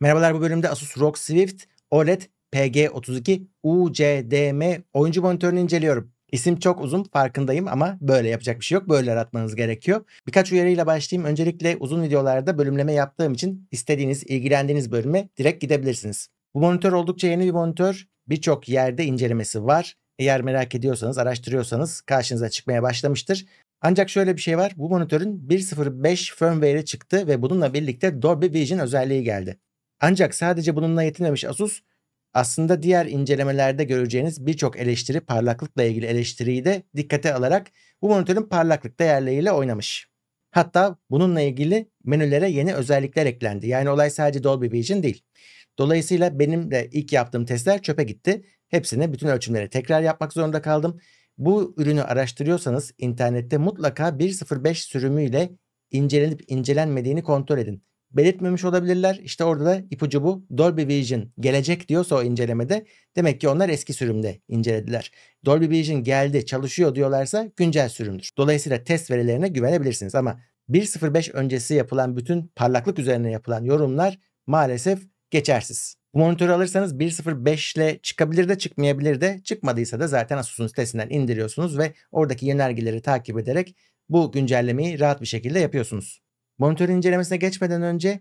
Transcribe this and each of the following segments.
Merhabalar bu bölümde Asus ROG Swift OLED PG32 UCDM oyuncu monitörünü inceliyorum. İsim çok uzun farkındayım ama böyle yapacak bir şey yok. Böyle aratmanız gerekiyor. Birkaç uyarıyla başlayayım. Öncelikle uzun videolarda bölümleme yaptığım için istediğiniz, ilgilendiğiniz bölüme direkt gidebilirsiniz. Bu monitör oldukça yeni bir monitör. Birçok yerde incelemesi var. Eğer merak ediyorsanız, araştırıyorsanız karşınıza çıkmaya başlamıştır. Ancak şöyle bir şey var. Bu monitörün 1.05 firmware'i çıktı ve bununla birlikte Dolby Vision özelliği geldi. Ancak sadece bununla yetinmemiş Asus, aslında diğer incelemelerde göreceğiniz birçok eleştiri parlaklıkla ilgili eleştiriyi de dikkate alarak bu monitörün parlaklık değerleriyle oynamış. Hatta bununla ilgili menülere yeni özellikler eklendi. Yani olay sadece Dolby Vision değil. Dolayısıyla benim de ilk yaptığım testler çöpe gitti. Hepsini bütün ölçümleri tekrar yapmak zorunda kaldım. Bu ürünü araştırıyorsanız internette mutlaka 1.05 sürümüyle incelenip incelenmediğini kontrol edin belirtmemiş olabilirler. İşte orada da ipucu bu. Dolby Vision gelecek diyorsa o incelemede demek ki onlar eski sürümde incelediler. Dolby Vision geldi çalışıyor diyorlarsa güncel sürümdür. Dolayısıyla test verilerine güvenebilirsiniz ama 1.05 öncesi yapılan bütün parlaklık üzerine yapılan yorumlar maalesef geçersiz. Bu monitörü alırsanız 1.05 ile çıkabilir de çıkmayabilir de çıkmadıysa da zaten Asus'un sitesinden indiriyorsunuz ve oradaki yönergeleri takip ederek bu güncellemeyi rahat bir şekilde yapıyorsunuz. Monitör incelemesine geçmeden önce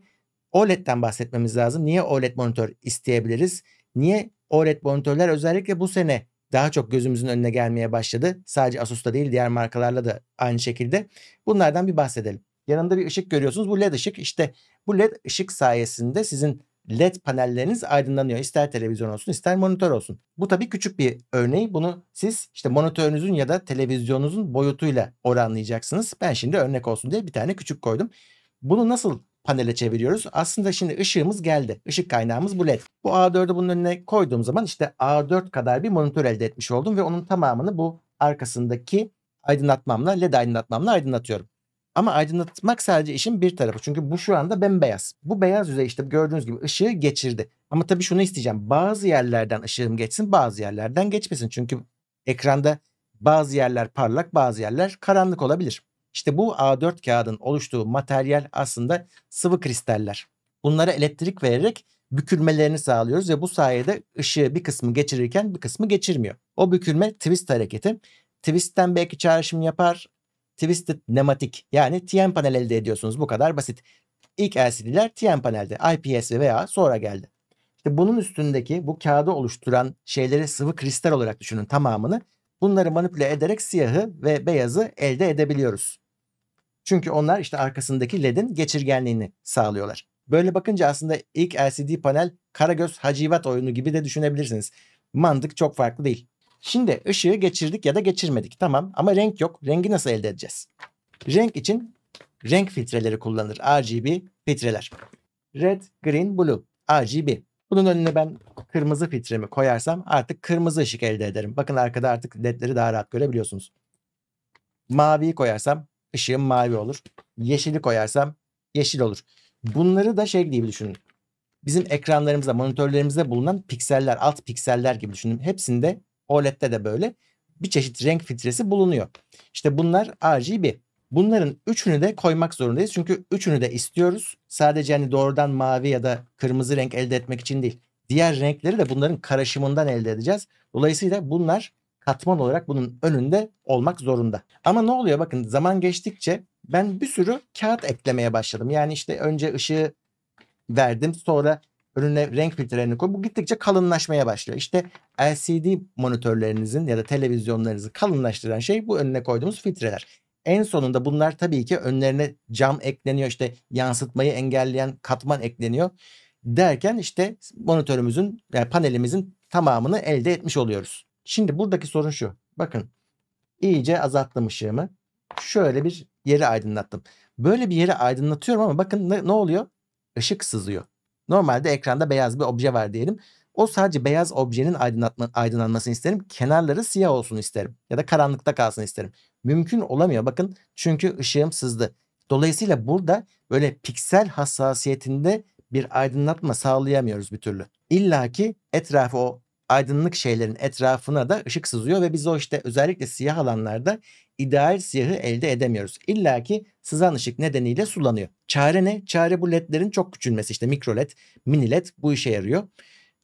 OLED'den bahsetmemiz lazım. Niye OLED monitör isteyebiliriz? Niye OLED monitörler özellikle bu sene daha çok gözümüzün önüne gelmeye başladı. Sadece Asus'ta değil diğer markalarla da aynı şekilde. Bunlardan bir bahsedelim. Yanında bir ışık görüyorsunuz. Bu led ışık. İşte bu led ışık sayesinde sizin LED panelleriniz aydınlanıyor. İster televizyon olsun ister monitör olsun. Bu tabii küçük bir örneği. Bunu siz işte monitörünüzün ya da televizyonunuzun boyutuyla oranlayacaksınız. Ben şimdi örnek olsun diye bir tane küçük koydum. Bunu nasıl panele çeviriyoruz? Aslında şimdi ışığımız geldi. Işık kaynağımız bu LED. Bu A4'ü bunun önüne koyduğum zaman işte A4 kadar bir monitör elde etmiş oldum ve onun tamamını bu arkasındaki aydınlatmamla LED aydınlatmamla aydınlatıyorum. Ama aydınlatmak sadece işin bir tarafı. Çünkü bu şu anda bembeyaz. Bu beyaz yüzey işte gördüğünüz gibi ışığı geçirdi. Ama tabii şunu isteyeceğim. Bazı yerlerden ışığım geçsin, bazı yerlerden geçmesin. Çünkü ekranda bazı yerler parlak, bazı yerler karanlık olabilir. İşte bu A4 kağıdın oluştuğu materyal aslında sıvı kristaller. Bunlara elektrik vererek bükülmelerini sağlıyoruz ve bu sayede ışığı bir kısmı geçirirken bir kısmı geçirmiyor. O bükülme twist hareketi. Twist'ten belki çağrışım yapar, Twisted Nematic yani TN panel elde ediyorsunuz. Bu kadar basit. İlk LCD'ler TN panelde. IPS veya sonra geldi. İşte bunun üstündeki bu kağıdı oluşturan şeyleri sıvı kristal olarak düşünün tamamını. Bunları manipüle ederek siyahı ve beyazı elde edebiliyoruz. Çünkü onlar işte arkasındaki LED'in geçirgenliğini sağlıyorlar. Böyle bakınca aslında ilk LCD panel Karagöz Hacivat oyunu gibi de düşünebilirsiniz. Mandık çok farklı değil. Şimdi ışığı geçirdik ya da geçirmedik tamam ama renk yok. Rengi nasıl elde edeceğiz? Renk için renk filtreleri kullanılır. RGB filtreler. Red, green, blue. RGB. Bunun önüne ben kırmızı filtremi koyarsam artık kırmızı ışık elde ederim. Bakın arkada artık ledleri daha rahat görebiliyorsunuz. Maviyi koyarsam ışığım mavi olur. Yeşili koyarsam yeşil olur. Bunları da şey gibi düşünün. Bizim ekranlarımızda, monitörlerimizde bulunan pikseller, alt pikseller gibi düşünün. Hepsinde OLED'de de böyle bir çeşit renk filtresi bulunuyor. İşte bunlar RGB. Bunların üçünü de koymak zorundayız. Çünkü üçünü de istiyoruz. Sadece hani doğrudan mavi ya da kırmızı renk elde etmek için değil. Diğer renkleri de bunların karışımından elde edeceğiz. Dolayısıyla bunlar katman olarak bunun önünde olmak zorunda. Ama ne oluyor bakın zaman geçtikçe ben bir sürü kağıt eklemeye başladım. Yani işte önce ışığı verdim sonra önüne renk filtrelerini koy. Bu gittikçe kalınlaşmaya başlıyor. İşte LCD monitörlerinizin ya da televizyonlarınızı kalınlaştıran şey bu önüne koyduğumuz filtreler. En sonunda bunlar tabii ki önlerine cam ekleniyor. İşte yansıtmayı engelleyen katman ekleniyor. Derken işte monitörümüzün yani panelimizin tamamını elde etmiş oluyoruz. Şimdi buradaki sorun şu. Bakın iyice azalttım ışığımı. Şöyle bir yeri aydınlattım. Böyle bir yeri aydınlatıyorum ama bakın ne, ne oluyor? Işık sızıyor. Normalde ekranda beyaz bir obje var diyelim. O sadece beyaz objenin aydınlatma, aydınlanmasını isterim. Kenarları siyah olsun isterim. Ya da karanlıkta kalsın isterim. Mümkün olamıyor bakın. Çünkü ışığım sızdı. Dolayısıyla burada böyle piksel hassasiyetinde bir aydınlatma sağlayamıyoruz bir türlü. İlla ki etrafı o aydınlık şeylerin etrafına da ışık sızıyor ve biz o işte özellikle siyah alanlarda ideal siyahı elde edemiyoruz. İlla ki sızan ışık nedeniyle sulanıyor. Çare ne? Çare bu ledlerin çok küçülmesi işte mikro led, mini led bu işe yarıyor.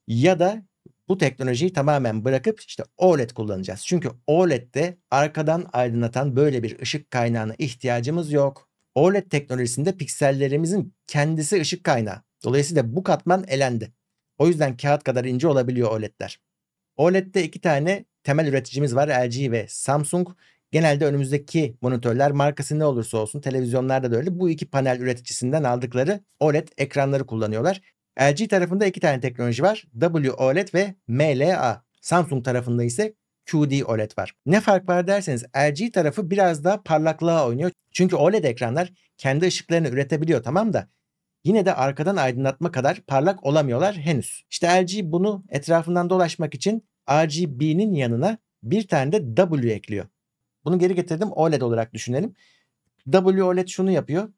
Ya da bu teknolojiyi tamamen bırakıp işte OLED kullanacağız. Çünkü OLED'de arkadan aydınlatan böyle bir ışık kaynağına ihtiyacımız yok. OLED teknolojisinde piksellerimizin kendisi ışık kaynağı. Dolayısıyla bu katman elendi. O yüzden kağıt kadar ince olabiliyor OLED'ler. OLED'de iki tane temel üreticimiz var LG ve Samsung. Genelde önümüzdeki monitörler markası ne olursa olsun televizyonlarda da öyle bu iki panel üreticisinden aldıkları OLED ekranları kullanıyorlar. LG tarafında iki tane teknoloji var. WOLED ve MLA. Samsung tarafında ise QD OLED var. Ne fark var derseniz LG tarafı biraz daha parlaklığa oynuyor. Çünkü OLED ekranlar kendi ışıklarını üretebiliyor tamam da yine de arkadan aydınlatma kadar parlak olamıyorlar henüz. İşte LG bunu etrafından dolaşmak için RGB'nin yanına bir tane de W ekliyor. Bunu geri getirdim OLED olarak düşünelim. W OLED şunu yapıyor.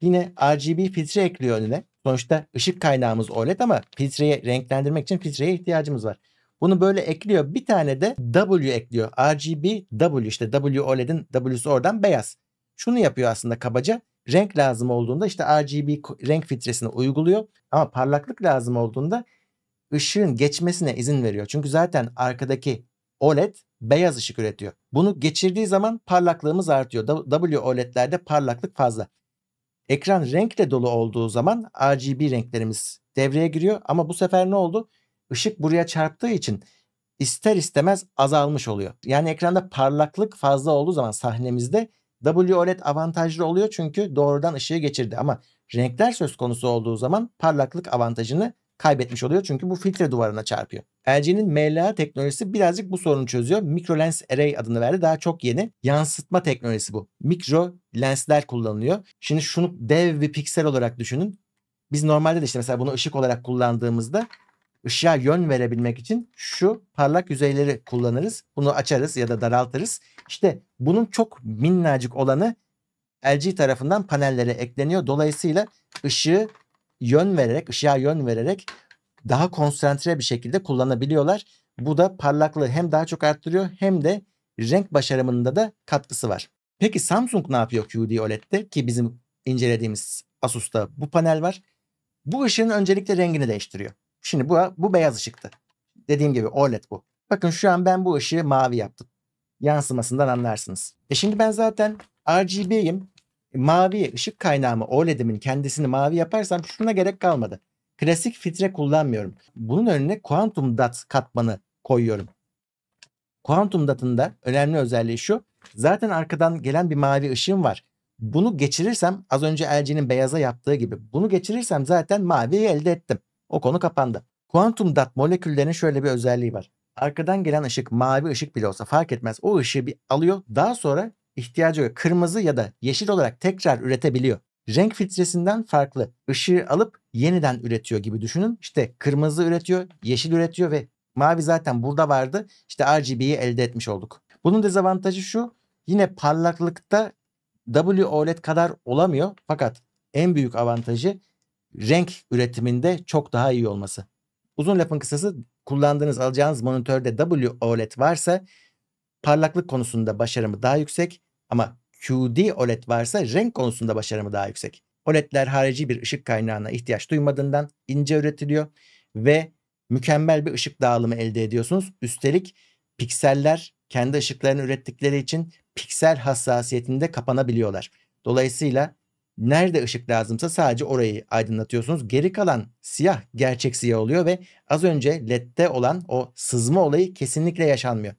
Yine RGB filtre ekliyor önüne. Sonuçta ışık kaynağımız OLED ama filtreye renklendirmek için filtreye ihtiyacımız var. Bunu böyle ekliyor. Bir tane de W ekliyor. RGB W işte W OLED'in W'su oradan beyaz. Şunu yapıyor aslında kabaca. Renk lazım olduğunda işte RGB renk filtresini uyguluyor ama parlaklık lazım olduğunda ışığın geçmesine izin veriyor. Çünkü zaten arkadaki OLED beyaz ışık üretiyor. Bunu geçirdiği zaman parlaklığımız artıyor. WOLEDlerde parlaklık fazla. Ekran renkle dolu olduğu zaman RGB renklerimiz devreye giriyor ama bu sefer ne oldu? Işık buraya çarptığı için ister istemez azalmış oluyor. Yani ekranda parlaklık fazla olduğu zaman sahnemizde WOLED avantajlı oluyor çünkü doğrudan ışığı geçirdi ama renkler söz konusu olduğu zaman parlaklık avantajını kaybetmiş oluyor çünkü bu filtre duvarına çarpıyor. LG'nin MLA teknolojisi birazcık bu sorunu çözüyor. Micro Lens Array adını verdi. Daha çok yeni yansıtma teknolojisi bu. Mikro lensler kullanılıyor. Şimdi şunu dev bir piksel olarak düşünün. Biz normalde de işte mesela bunu ışık olarak kullandığımızda ışığa yön verebilmek için şu parlak yüzeyleri kullanırız. Bunu açarız ya da daraltırız. İşte bunun çok minnacık olanı LG tarafından panellere ekleniyor. Dolayısıyla ışığı yön vererek, ışığa yön vererek daha konsantre bir şekilde kullanabiliyorlar. Bu da parlaklığı hem daha çok arttırıyor hem de renk başarımında da katkısı var. Peki Samsung ne yapıyor QD OLED'de ki bizim incelediğimiz Asus'ta bu panel var. Bu ışığın öncelikle rengini değiştiriyor. Şimdi bu, bu beyaz ışıktı. Dediğim gibi OLED bu. Bakın şu an ben bu ışığı mavi yaptım. Yansımasından anlarsınız. E şimdi ben zaten RGB'yim. E, mavi ışık kaynağımı OLED'imin kendisini mavi yaparsam şuna gerek kalmadı. Klasik filtre kullanmıyorum. Bunun önüne quantum dot katmanı koyuyorum. Quantum dot'ın da önemli özelliği şu. Zaten arkadan gelen bir mavi ışığım var. Bunu geçirirsem az önce LG'nin beyaza yaptığı gibi bunu geçirirsem zaten maviyi elde ettim. O konu kapandı. Kuantum dat moleküllerinin şöyle bir özelliği var. Arkadan gelen ışık mavi ışık bile olsa fark etmez. O ışığı bir alıyor. Daha sonra ihtiyacı göre kırmızı ya da yeşil olarak tekrar üretebiliyor. Renk filtresinden farklı. Işığı alıp yeniden üretiyor gibi düşünün. İşte kırmızı üretiyor, yeşil üretiyor ve mavi zaten burada vardı. İşte RGB'yi elde etmiş olduk. Bunun dezavantajı şu. Yine parlaklıkta WOLED kadar olamıyor. Fakat en büyük avantajı renk üretiminde çok daha iyi olması. Uzun lafın kısası kullandığınız alacağınız monitörde WOLED varsa parlaklık konusunda başarımı daha yüksek ama QD OLED varsa renk konusunda başarımı daha yüksek. OLED'ler harici bir ışık kaynağına ihtiyaç duymadığından ince üretiliyor ve mükemmel bir ışık dağılımı elde ediyorsunuz. Üstelik pikseller kendi ışıklarını ürettikleri için piksel hassasiyetinde kapanabiliyorlar. Dolayısıyla Nerede ışık lazımsa sadece orayı aydınlatıyorsunuz. Geri kalan siyah gerçek siyah oluyor ve az önce LED'de olan o sızma olayı kesinlikle yaşanmıyor.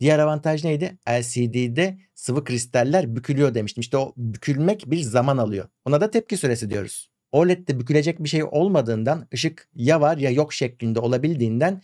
Diğer avantaj neydi? LCD'de sıvı kristaller bükülüyor demiştim. İşte o bükülmek bir zaman alıyor. Ona da tepki süresi diyoruz. OLED'de bükülecek bir şey olmadığından ışık ya var ya yok şeklinde olabildiğinden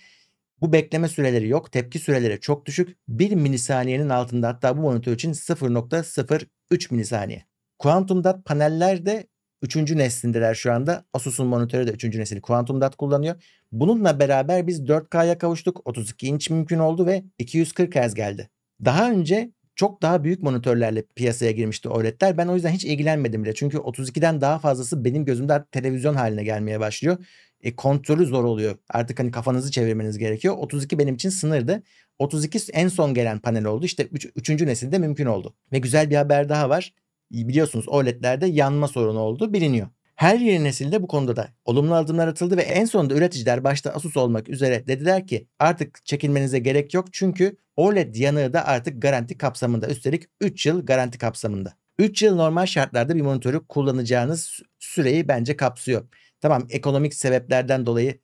bu bekleme süreleri yok. Tepki süreleri çok düşük. 1 milisaniyenin altında hatta bu monitör için 0.03 milisaniye. Quantum Dot paneller de 3. neslindeler şu anda. Asus'un monitörü de 3. nesil Quantum Dot kullanıyor. Bununla beraber biz 4K'ya kavuştuk. 32 inç mümkün oldu ve 240 Hz geldi. Daha önce çok daha büyük monitörlerle piyasaya girmişti OLED'ler. Ben o yüzden hiç ilgilenmedim bile. Çünkü 32'den daha fazlası benim gözümde artık televizyon haline gelmeye başlıyor. E, kontrolü zor oluyor. Artık hani kafanızı çevirmeniz gerekiyor. 32 benim için sınırdı. 32 en son gelen panel oldu. İşte 3. nesilde mümkün oldu. Ve güzel bir haber daha var biliyorsunuz OLED'lerde yanma sorunu olduğu biliniyor. Her yeni nesilde bu konuda da olumlu adımlar atıldı ve en sonunda üreticiler başta Asus olmak üzere dediler ki artık çekinmenize gerek yok çünkü OLED yanığı da artık garanti kapsamında. Üstelik 3 yıl garanti kapsamında. 3 yıl normal şartlarda bir monitörü kullanacağınız süreyi bence kapsıyor. Tamam ekonomik sebeplerden dolayı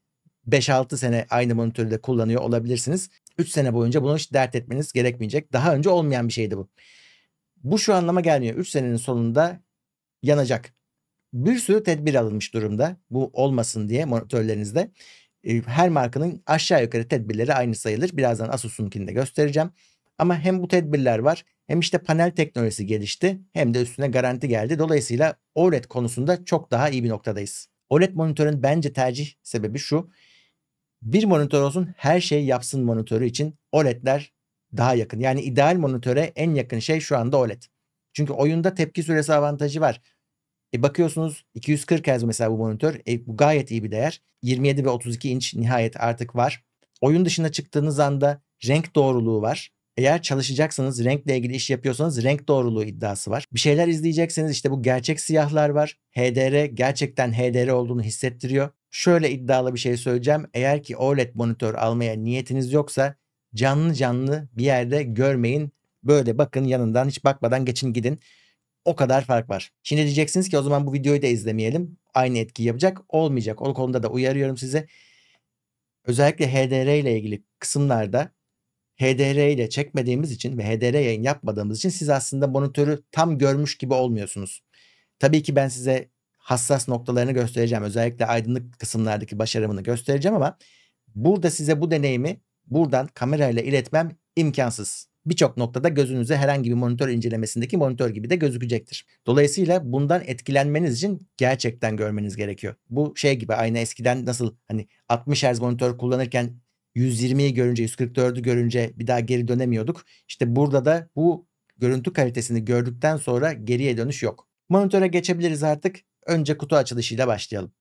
5-6 sene aynı monitörü de kullanıyor olabilirsiniz. 3 sene boyunca bunu hiç dert etmeniz gerekmeyecek. Daha önce olmayan bir şeydi bu. Bu şu anlama gelmiyor. 3 senenin sonunda yanacak. Bir sürü tedbir alınmış durumda. Bu olmasın diye monitörlerinizde. Ee, her markanın aşağı yukarı tedbirleri aynı sayılır. Birazdan Asus'unkini de göstereceğim. Ama hem bu tedbirler var hem işte panel teknolojisi gelişti hem de üstüne garanti geldi. Dolayısıyla OLED konusunda çok daha iyi bir noktadayız. OLED monitörün bence tercih sebebi şu. Bir monitör olsun her şeyi yapsın monitörü için OLED'ler daha yakın. Yani ideal monitöre en yakın şey şu anda OLED. Çünkü oyunda tepki süresi avantajı var. E bakıyorsunuz 240 Hz mesela bu monitör. E bu gayet iyi bir değer. 27 ve 32 inç nihayet artık var. Oyun dışına çıktığınız anda renk doğruluğu var. Eğer çalışacaksanız, renkle ilgili iş yapıyorsanız renk doğruluğu iddiası var. Bir şeyler izleyecekseniz işte bu gerçek siyahlar var. HDR gerçekten HDR olduğunu hissettiriyor. Şöyle iddialı bir şey söyleyeceğim. Eğer ki OLED monitör almaya niyetiniz yoksa canlı canlı bir yerde görmeyin. Böyle bakın yanından hiç bakmadan geçin gidin. O kadar fark var. Şimdi diyeceksiniz ki o zaman bu videoyu da izlemeyelim. Aynı etki yapacak. Olmayacak. O konuda da uyarıyorum size. Özellikle HDR ile ilgili kısımlarda HDR ile çekmediğimiz için ve HDR yayın yapmadığımız için siz aslında monitörü tam görmüş gibi olmuyorsunuz. Tabii ki ben size hassas noktalarını göstereceğim. Özellikle aydınlık kısımlardaki başarımını göstereceğim ama burada size bu deneyimi buradan kamerayla iletmem imkansız. Birçok noktada gözünüze herhangi bir monitör incelemesindeki monitör gibi de gözükecektir. Dolayısıyla bundan etkilenmeniz için gerçekten görmeniz gerekiyor. Bu şey gibi aynı eskiden nasıl hani 60 Hz monitör kullanırken 120'yi görünce 144'ü görünce bir daha geri dönemiyorduk. İşte burada da bu görüntü kalitesini gördükten sonra geriye dönüş yok. Monitöre geçebiliriz artık. Önce kutu açılışıyla başlayalım.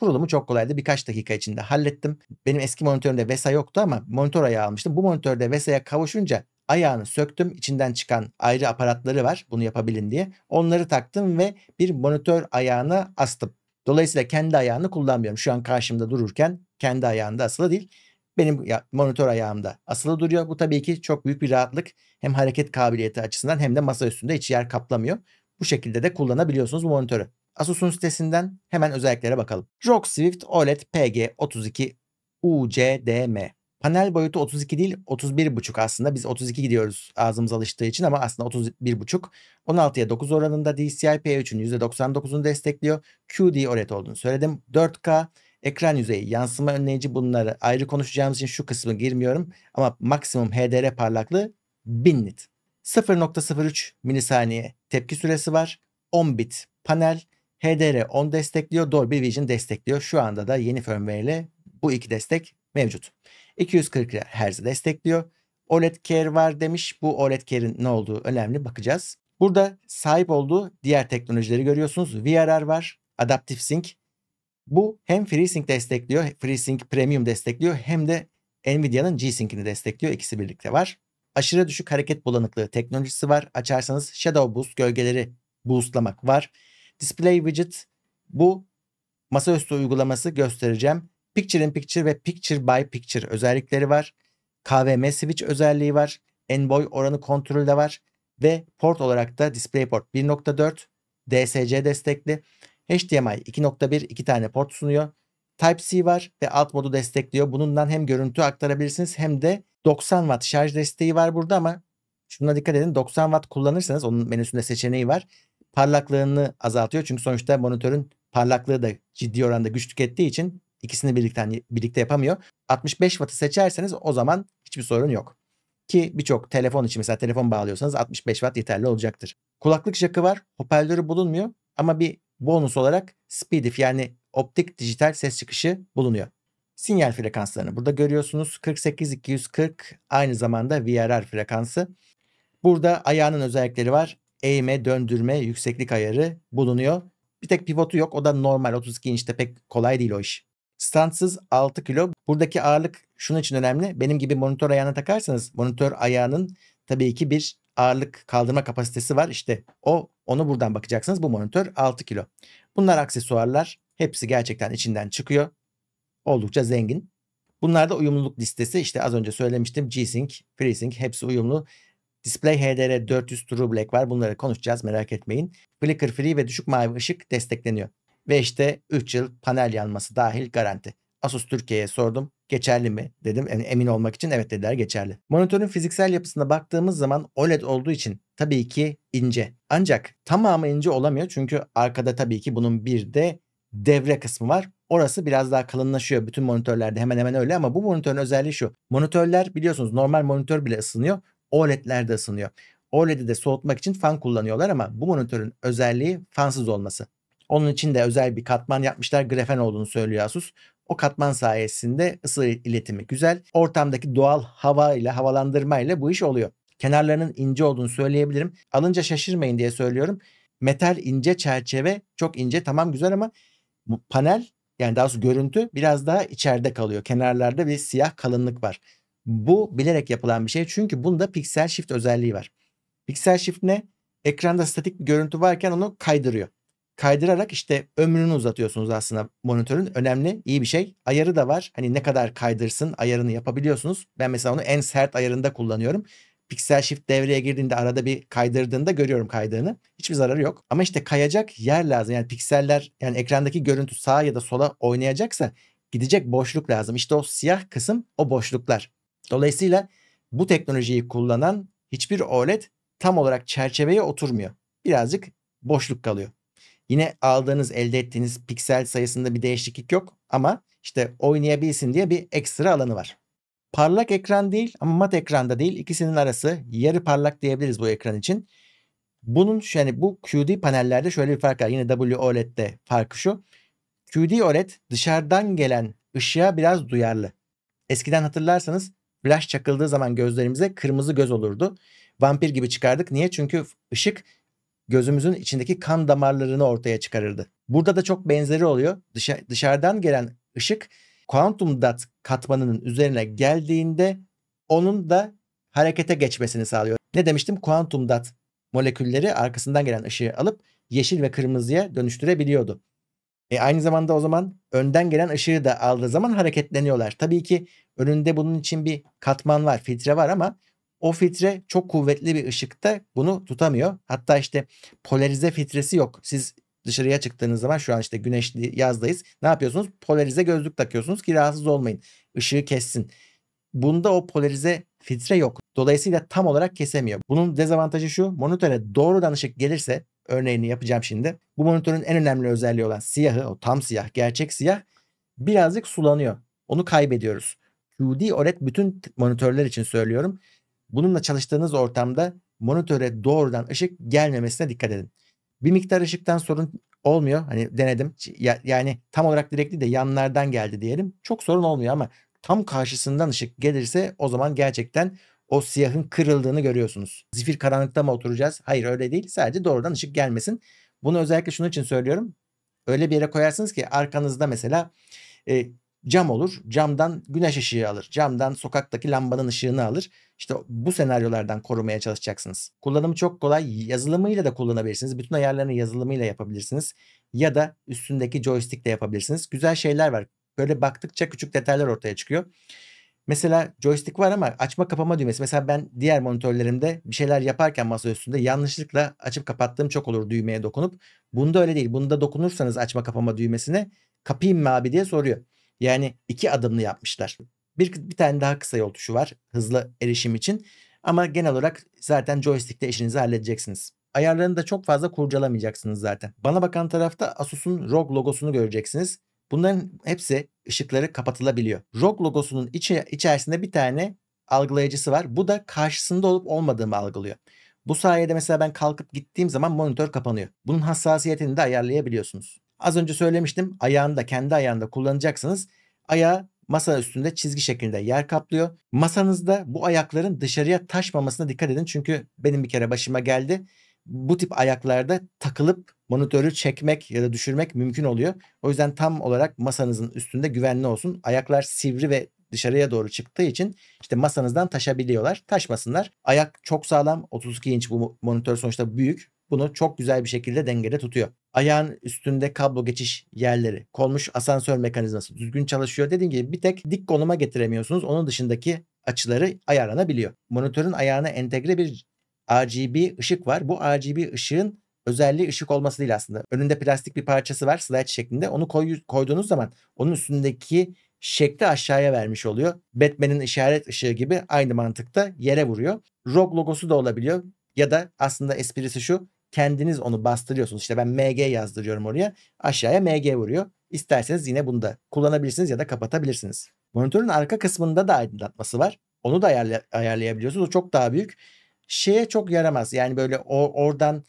Kurulumu çok kolaydı. Birkaç dakika içinde hallettim. Benim eski monitörümde VESA yoktu ama monitör ayağı almıştım. Bu monitörde VESA'ya kavuşunca ayağını söktüm. İçinden çıkan ayrı aparatları var bunu yapabilin diye. Onları taktım ve bir monitör ayağına astım. Dolayısıyla kendi ayağını kullanmıyorum. Şu an karşımda dururken kendi ayağında asılı değil. Benim monitör ayağımda asılı duruyor. Bu tabii ki çok büyük bir rahatlık. Hem hareket kabiliyeti açısından hem de masa üstünde hiç yer kaplamıyor. Bu şekilde de kullanabiliyorsunuz bu monitörü. Asus'un sitesinden hemen özelliklere bakalım. ROG Swift OLED PG32 UCDM. Panel boyutu 32 değil 31.5 aslında. Biz 32 gidiyoruz ağzımız alıştığı için ama aslında 31.5. 16'ya 9 oranında DCI-P3'ün %99'unu destekliyor. QD OLED olduğunu söyledim. 4K ekran yüzeyi, yansıma önleyici bunları ayrı konuşacağımız için şu kısmı girmiyorum. Ama maksimum HDR parlaklığı 1000 nit. 0.03 milisaniye tepki süresi var. 10 bit panel HDR10 destekliyor, Dolby Vision destekliyor. Şu anda da yeni firmware ile bu iki destek mevcut. 240 Hz destekliyor. OLED Care var demiş. Bu OLED Care'in ne olduğu önemli bakacağız. Burada sahip olduğu diğer teknolojileri görüyorsunuz. VRR var, Adaptive Sync. Bu hem FreeSync destekliyor, FreeSync Premium destekliyor hem de Nvidia'nın G-Sync'ini destekliyor. İkisi birlikte var. Aşırı düşük hareket bulanıklığı teknolojisi var. Açarsanız Shadow Boost gölgeleri boostlamak var. Display widget bu masaüstü uygulaması göstereceğim. Picture in Picture ve Picture by Picture özellikleri var. KVM switch özelliği var. En boy oranı de var. Ve port olarak da DisplayPort 1.4 DSC destekli. HDMI 2.1 iki tane port sunuyor. Type-C var ve alt modu destekliyor. Bunundan hem görüntü aktarabilirsiniz hem de 90 watt şarj desteği var burada ama şuna dikkat edin 90 watt kullanırsanız onun menüsünde seçeneği var parlaklığını azaltıyor. Çünkü sonuçta monitörün parlaklığı da ciddi oranda güç tükettiği için ikisini birlikte hani birlikte yapamıyor. 65 Watt'ı seçerseniz o zaman hiçbir sorun yok. Ki birçok telefon için mesela telefon bağlıyorsanız 65 Watt yeterli olacaktır. Kulaklık jakı var. Hoparlörü bulunmuyor ama bir bonus olarak SPDIF yani optik dijital ses çıkışı bulunuyor. Sinyal frekanslarını burada görüyorsunuz. 48-240 aynı zamanda VRR frekansı. Burada ayağının özellikleri var eğme, döndürme, yükseklik ayarı bulunuyor. Bir tek pivotu yok. O da normal 32 inçte pek kolay değil o iş. Standsız 6 kilo. Buradaki ağırlık şunun için önemli. Benim gibi monitör ayağına takarsanız monitör ayağının tabii ki bir ağırlık kaldırma kapasitesi var. İşte o onu buradan bakacaksınız. Bu monitör 6 kilo. Bunlar aksesuarlar. Hepsi gerçekten içinden çıkıyor. Oldukça zengin. Bunlar da uyumluluk listesi. İşte az önce söylemiştim. G-Sync, FreeSync hepsi uyumlu. Display HDR 400 True Black var. Bunları konuşacağız merak etmeyin. Flicker Free ve düşük mavi ışık destekleniyor. Ve işte 3 yıl panel yanması dahil garanti. Asus Türkiye'ye sordum. Geçerli mi dedim yani emin olmak için evet dediler geçerli. Monitörün fiziksel yapısına baktığımız zaman OLED olduğu için tabii ki ince. Ancak tamamı ince olamıyor çünkü arkada tabii ki bunun bir de devre kısmı var. Orası biraz daha kalınlaşıyor. Bütün monitörlerde hemen hemen öyle ama bu monitörün özelliği şu. Monitörler biliyorsunuz normal monitör bile ısınıyor. OLED'lerde ısınıyor. OLED'i de soğutmak için fan kullanıyorlar ama bu monitörün özelliği fansız olması. Onun için de özel bir katman yapmışlar. Grafen olduğunu söylüyor Asus. O katman sayesinde ısı iletimi güzel. Ortamdaki doğal hava ile havalandırma ile bu iş oluyor. Kenarlarının ince olduğunu söyleyebilirim. Alınca şaşırmayın diye söylüyorum. Metal ince çerçeve çok ince tamam güzel ama panel yani daha doğrusu görüntü biraz daha içeride kalıyor. Kenarlarda bir siyah kalınlık var. Bu bilerek yapılan bir şey. Çünkü bunda piksel shift özelliği var. Piksel shift ne? Ekranda statik bir görüntü varken onu kaydırıyor. Kaydırarak işte ömrünü uzatıyorsunuz aslında monitörün. Önemli, iyi bir şey. Ayarı da var. Hani ne kadar kaydırsın ayarını yapabiliyorsunuz. Ben mesela onu en sert ayarında kullanıyorum. Piksel shift devreye girdiğinde arada bir kaydırdığında görüyorum kaydığını. Hiçbir zararı yok. Ama işte kayacak yer lazım. Yani pikseller yani ekrandaki görüntü sağa ya da sola oynayacaksa gidecek boşluk lazım. İşte o siyah kısım o boşluklar. Dolayısıyla bu teknolojiyi kullanan hiçbir OLED tam olarak çerçeveye oturmuyor. Birazcık boşluk kalıyor. Yine aldığınız, elde ettiğiniz piksel sayısında bir değişiklik yok ama işte oynayabilsin diye bir ekstra alanı var. Parlak ekran değil ama mat ekran da değil. İkisinin arası yarı parlak diyebiliriz bu ekran için. Bunun yani bu QD panellerde şöyle bir fark var. Yine WOLED'de farkı şu. QD OLED dışarıdan gelen ışığa biraz duyarlı. Eskiden hatırlarsanız flash çakıldığı zaman gözlerimize kırmızı göz olurdu. Vampir gibi çıkardık. Niye? Çünkü ışık gözümüzün içindeki kan damarlarını ortaya çıkarırdı. Burada da çok benzeri oluyor. Dışa, dışarıdan gelen ışık kuantum dat katmanının üzerine geldiğinde onun da harekete geçmesini sağlıyor. Ne demiştim? Kuantum dat molekülleri arkasından gelen ışığı alıp yeşil ve kırmızıya dönüştürebiliyordu. E aynı zamanda o zaman önden gelen ışığı da aldığı zaman hareketleniyorlar. Tabii ki önünde bunun için bir katman var, filtre var ama o filtre çok kuvvetli bir ışıkta bunu tutamıyor. Hatta işte polarize filtresi yok. Siz dışarıya çıktığınız zaman şu an işte güneşli yazdayız. Ne yapıyorsunuz? Polarize gözlük takıyorsunuz ki rahatsız olmayın. Işığı kessin. Bunda o polarize filtre yok. Dolayısıyla tam olarak kesemiyor. Bunun dezavantajı şu. Monitöre doğrudan ışık gelirse örneğini yapacağım şimdi. Bu monitörün en önemli özelliği olan siyahı, o tam siyah, gerçek siyah birazcık sulanıyor. Onu kaybediyoruz. QD OLED bütün monitörler için söylüyorum. Bununla çalıştığınız ortamda monitöre doğrudan ışık gelmemesine dikkat edin. Bir miktar ışıktan sorun olmuyor. Hani denedim. Yani tam olarak direkli de yanlardan geldi diyelim. Çok sorun olmuyor ama tam karşısından ışık gelirse o zaman gerçekten o siyahın kırıldığını görüyorsunuz. Zifir karanlıkta mı oturacağız? Hayır öyle değil. Sadece doğrudan ışık gelmesin. Bunu özellikle şunun için söylüyorum. Öyle bir yere koyarsınız ki arkanızda mesela e, cam olur. Camdan güneş ışığı alır. Camdan sokaktaki lambanın ışığını alır. İşte bu senaryolardan korumaya çalışacaksınız. Kullanımı çok kolay. Yazılımıyla da kullanabilirsiniz. Bütün ayarlarını yazılımıyla yapabilirsiniz. Ya da üstündeki joystick ile yapabilirsiniz. Güzel şeyler var. Böyle baktıkça küçük detaylar ortaya çıkıyor. Mesela joystick var ama açma kapama düğmesi. Mesela ben diğer monitörlerimde bir şeyler yaparken masa üstünde yanlışlıkla açıp kapattığım çok olur düğmeye dokunup. Bunda öyle değil. Bunda dokunursanız açma kapama düğmesine kapayım mı abi diye soruyor. Yani iki adımlı yapmışlar. Bir, bir tane daha kısa yol tuşu var hızlı erişim için. Ama genel olarak zaten joystick'te işinizi halledeceksiniz. Ayarlarını da çok fazla kurcalamayacaksınız zaten. Bana bakan tarafta Asus'un ROG logosunu göreceksiniz. Bunların hepsi ışıkları kapatılabiliyor. ROG logosunun içi, içerisinde bir tane algılayıcısı var. Bu da karşısında olup olmadığımı algılıyor. Bu sayede mesela ben kalkıp gittiğim zaman monitör kapanıyor. Bunun hassasiyetini de ayarlayabiliyorsunuz. Az önce söylemiştim ayağında kendi ayağında kullanacaksınız. Ayağı masa üstünde çizgi şeklinde yer kaplıyor. Masanızda bu ayakların dışarıya taşmamasına dikkat edin. Çünkü benim bir kere başıma geldi. Bu tip ayaklarda takılıp monitörü çekmek ya da düşürmek mümkün oluyor. O yüzden tam olarak masanızın üstünde güvenli olsun. Ayaklar sivri ve dışarıya doğru çıktığı için işte masanızdan taşabiliyorlar. Taşmasınlar. Ayak çok sağlam. 32 inç bu monitör sonuçta büyük. Bunu çok güzel bir şekilde dengede tutuyor. Ayağın üstünde kablo geçiş yerleri, kolmuş asansör mekanizması düzgün çalışıyor. Dediğim gibi bir tek dik konuma getiremiyorsunuz. Onun dışındaki açıları ayarlanabiliyor. Monitörün ayağına entegre bir RGB ışık var. Bu RGB ışığın özelliği ışık olması değil aslında. Önünde plastik bir parçası var slide şeklinde. Onu koy, koyduğunuz zaman onun üstündeki şekli aşağıya vermiş oluyor. Batman'in işaret ışığı gibi aynı mantıkta yere vuruyor. Rogue logosu da olabiliyor. Ya da aslında esprisi şu kendiniz onu bastırıyorsunuz. İşte ben MG yazdırıyorum oraya. Aşağıya MG vuruyor. İsterseniz yine bunu da kullanabilirsiniz ya da kapatabilirsiniz. Monitörün arka kısmında da aydınlatması var. Onu da ayarla- ayarlayabiliyorsunuz. O çok daha büyük. Şeye çok yaramaz. Yani böyle o oradan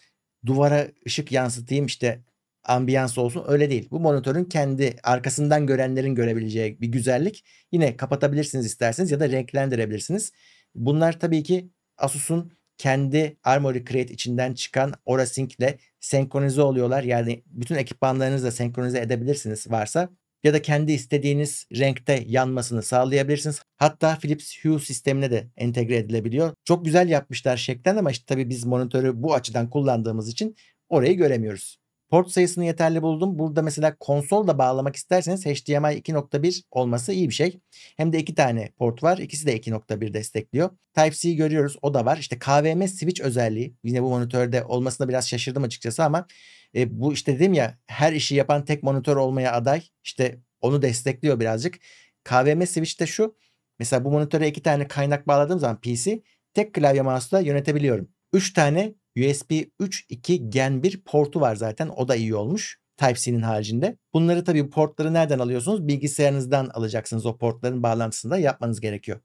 duvara ışık yansıtayım işte ambiyans olsun öyle değil. Bu monitörün kendi arkasından görenlerin görebileceği bir güzellik. Yine kapatabilirsiniz isterseniz ya da renklendirebilirsiniz. Bunlar tabii ki Asus'un kendi Armory Crate içinden çıkan Orasync ile senkronize oluyorlar. Yani bütün ekipmanlarınızla senkronize edebilirsiniz varsa ya da kendi istediğiniz renkte yanmasını sağlayabilirsiniz. Hatta Philips Hue sistemine de entegre edilebiliyor. Çok güzel yapmışlar şeklen ama işte tabii biz monitörü bu açıdan kullandığımız için orayı göremiyoruz. Port sayısını yeterli buldum. Burada mesela konsol da bağlamak isterseniz HDMI 2.1 olması iyi bir şey. Hem de iki tane port var. İkisi de 2.1 destekliyor. Type-C görüyoruz. O da var. İşte KVM switch özelliği. Yine bu monitörde olmasına biraz şaşırdım açıkçası ama e, bu işte dedim ya her işi yapan tek monitör olmaya aday. işte onu destekliyor birazcık. KVM switch de şu. Mesela bu monitöre iki tane kaynak bağladığım zaman PC tek klavye mouse'la yönetebiliyorum. Üç tane USB 3.2 Gen 1 portu var zaten. O da iyi olmuş. Type-C'nin haricinde. Bunları tabii portları nereden alıyorsunuz? Bilgisayarınızdan alacaksınız. O portların bağlantısında yapmanız gerekiyor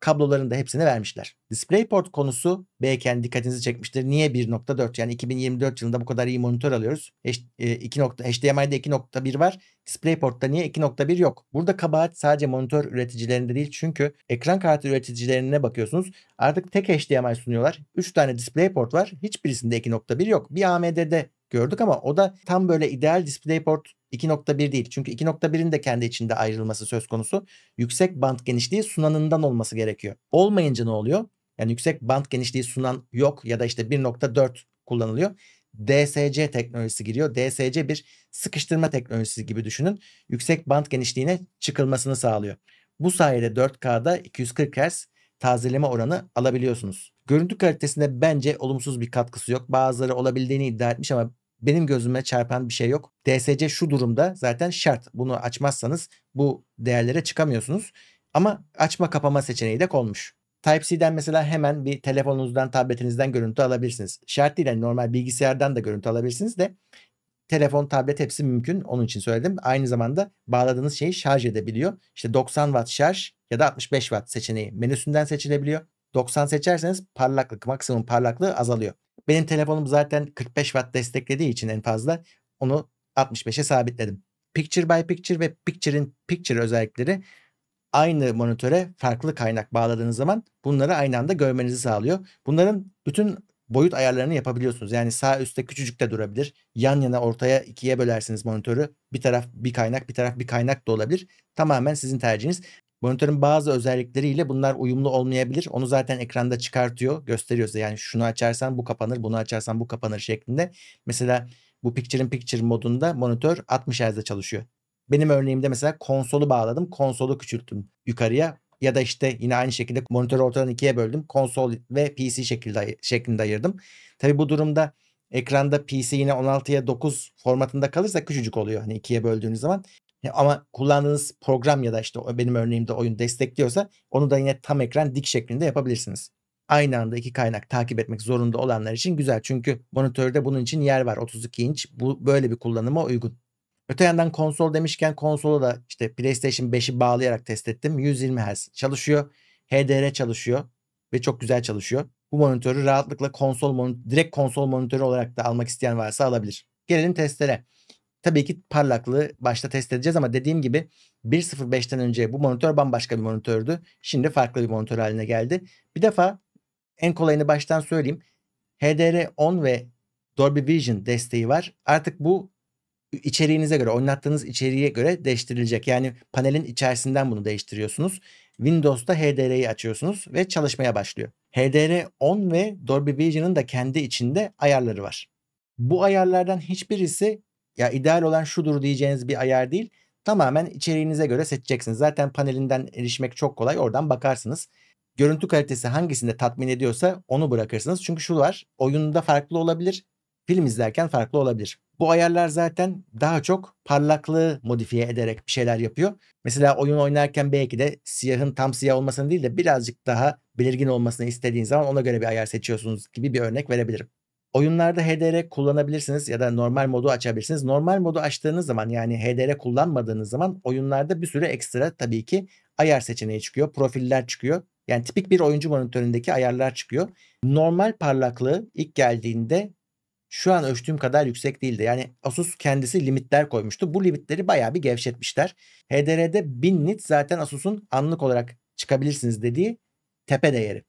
kabloların da hepsini vermişler. DisplayPort konusu belki dikkatinizi çekmiştir. Niye 1.4 yani 2024 yılında bu kadar iyi monitör alıyoruz. H, e, 2. HDMI'de 2.1 var. DisplayPort'ta niye 2.1 yok? Burada kabahat sadece monitör üreticilerinde değil. Çünkü ekran kartı üreticilerine bakıyorsunuz. Artık tek HDMI sunuyorlar. 3 tane DisplayPort var. Hiçbirisinde 2.1 yok. Bir AMD'de gördük ama o da tam böyle ideal DisplayPort 2.1 değil. Çünkü 2.1'in de kendi içinde ayrılması söz konusu. Yüksek bant genişliği sunanından olması gerekiyor. Olmayınca ne oluyor? Yani yüksek bant genişliği sunan yok ya da işte 1.4 kullanılıyor. DSC teknolojisi giriyor. DSC bir sıkıştırma teknolojisi gibi düşünün. Yüksek bant genişliğine çıkılmasını sağlıyor. Bu sayede 4K'da 240 Hz tazeleme oranı alabiliyorsunuz. Görüntü kalitesinde bence olumsuz bir katkısı yok. Bazıları olabildiğini iddia etmiş ama benim gözüme çarpan bir şey yok. DSC şu durumda zaten şart. Bunu açmazsanız bu değerlere çıkamıyorsunuz. Ama açma kapama seçeneği de konmuş. Type-C'den mesela hemen bir telefonunuzdan, tabletinizden görüntü alabilirsiniz. Şart değil yani normal bilgisayardan da görüntü alabilirsiniz de telefon, tablet hepsi mümkün. Onun için söyledim. Aynı zamanda bağladığınız şeyi şarj edebiliyor. İşte 90 watt şarj ya da 65 watt seçeneği menüsünden seçilebiliyor. 90 seçerseniz parlaklık, maksimum parlaklığı azalıyor. Benim telefonum zaten 45 watt desteklediği için en fazla onu 65'e sabitledim. Picture by picture ve picture'in picture özellikleri aynı monitöre farklı kaynak bağladığınız zaman bunları aynı anda görmenizi sağlıyor. Bunların bütün boyut ayarlarını yapabiliyorsunuz. Yani sağ üstte küçücük de durabilir. Yan yana ortaya ikiye bölersiniz monitörü. Bir taraf bir kaynak, bir taraf bir kaynak da olabilir. Tamamen sizin tercihiniz. Monitörün bazı özellikleriyle bunlar uyumlu olmayabilir. Onu zaten ekranda çıkartıyor, gösteriyor size. Yani şunu açarsan bu kapanır, bunu açarsan bu kapanır şeklinde. Mesela bu Picture in Picture modunda monitör 60 Hz'de çalışıyor. Benim örneğimde mesela konsolu bağladım, konsolu küçülttüm yukarıya. Ya da işte yine aynı şekilde monitörü ortadan ikiye böldüm. Konsol ve PC şekilde, şeklinde ayırdım. Tabi bu durumda ekranda PC yine 16'ya 9 formatında kalırsa küçücük oluyor. Hani ikiye böldüğünüz zaman ama kullandığınız program ya da işte benim örneğimde oyun destekliyorsa onu da yine tam ekran dik şeklinde yapabilirsiniz. Aynı anda iki kaynak takip etmek zorunda olanlar için güzel. Çünkü monitörde bunun için yer var 32 inç. Bu böyle bir kullanıma uygun. Öte yandan konsol demişken konsola da işte PlayStation 5'i bağlayarak test ettim. 120 Hz çalışıyor. HDR çalışıyor ve çok güzel çalışıyor. Bu monitörü rahatlıkla konsol direkt konsol monitörü olarak da almak isteyen varsa alabilir. Gelelim testlere. Tabii ki parlaklığı başta test edeceğiz ama dediğim gibi 1.05'ten önce bu monitör bambaşka bir monitördü. Şimdi farklı bir monitör haline geldi. Bir defa en kolayını baştan söyleyeyim. HDR10 ve Dolby Vision desteği var. Artık bu içeriğinize göre, oynattığınız içeriğe göre değiştirilecek. Yani panelin içerisinden bunu değiştiriyorsunuz. Windows'ta HDR'yi açıyorsunuz ve çalışmaya başlıyor. HDR10 ve Dolby Vision'ın da kendi içinde ayarları var. Bu ayarlardan hiçbirisi ya ideal olan şudur diyeceğiniz bir ayar değil. Tamamen içeriğinize göre seçeceksiniz. Zaten panelinden erişmek çok kolay. Oradan bakarsınız. Görüntü kalitesi hangisinde tatmin ediyorsa onu bırakırsınız. Çünkü şu var. Oyunda farklı olabilir. Film izlerken farklı olabilir. Bu ayarlar zaten daha çok parlaklığı modifiye ederek bir şeyler yapıyor. Mesela oyun oynarken belki de siyahın tam siyah olmasını değil de birazcık daha belirgin olmasını istediğin zaman ona göre bir ayar seçiyorsunuz gibi bir örnek verebilirim. Oyunlarda HDR kullanabilirsiniz ya da normal modu açabilirsiniz. Normal modu açtığınız zaman yani HDR kullanmadığınız zaman oyunlarda bir sürü ekstra tabii ki ayar seçeneği çıkıyor, profiller çıkıyor. Yani tipik bir oyuncu monitöründeki ayarlar çıkıyor. Normal parlaklığı ilk geldiğinde şu an ölçtüğüm kadar yüksek değildi. Yani Asus kendisi limitler koymuştu. Bu limitleri bayağı bir gevşetmişler. HDR'de 1000 nit zaten Asus'un anlık olarak çıkabilirsiniz dediği tepe değeri.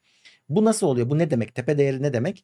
Bu nasıl oluyor? Bu ne demek? Tepe değeri ne demek?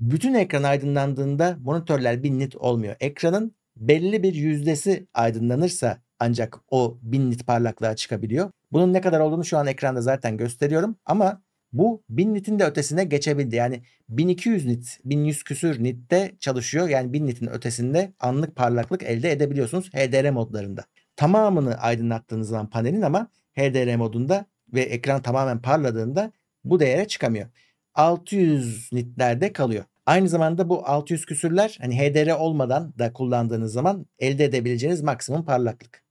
bütün ekran aydınlandığında monitörler bin nit olmuyor. Ekranın belli bir yüzdesi aydınlanırsa ancak o bin nit parlaklığa çıkabiliyor. Bunun ne kadar olduğunu şu an ekranda zaten gösteriyorum ama bu bin nitin de ötesine geçebildi. Yani 1200 nit, 1100 küsür nitte çalışıyor. Yani bin nitin ötesinde anlık parlaklık elde edebiliyorsunuz HDR modlarında. Tamamını aydınlattığınız zaman panelin ama HDR modunda ve ekran tamamen parladığında bu değere çıkamıyor. 600 nitlerde kalıyor. Aynı zamanda bu 600 küsürler hani HDR olmadan da kullandığınız zaman elde edebileceğiniz maksimum parlaklık.